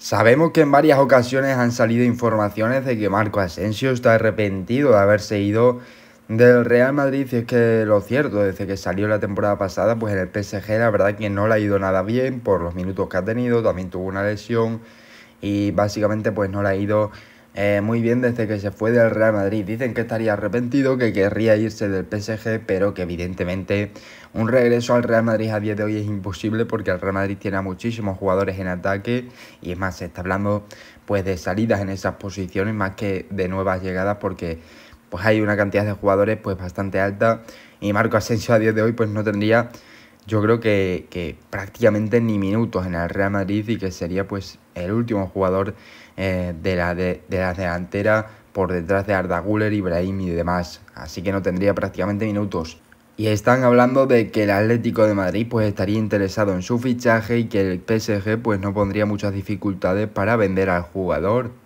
Sabemos que en varias ocasiones han salido informaciones de que Marco Asensio está arrepentido de haberse ido del Real Madrid, y es que lo cierto, desde que salió la temporada pasada, pues en el PSG la verdad que no le ha ido nada bien por los minutos que ha tenido, también tuvo una lesión y básicamente pues no le ha ido eh, muy bien desde que se fue del Real Madrid. Dicen que estaría arrepentido, que querría irse del PSG, pero que evidentemente un regreso al Real Madrid a día de hoy es imposible porque el Real Madrid tiene muchísimos jugadores en ataque y es más, se está hablando pues de salidas en esas posiciones más que de nuevas llegadas porque pues hay una cantidad de jugadores pues bastante alta y Marco Asensio a día de hoy pues no tendría yo creo que, prácticamente ni minutos en el Real Madrid y que sería pues el último jugador eh, de, la delantera por detrás de Arda Güler, Ibrahim y demás. Así que no tendría prácticamente minutos. Y están hablando de que el Atlético de Madrid pues estaría interesado en su fichaje y que el PSG pues no pondría muchas dificultades para vender al jugador.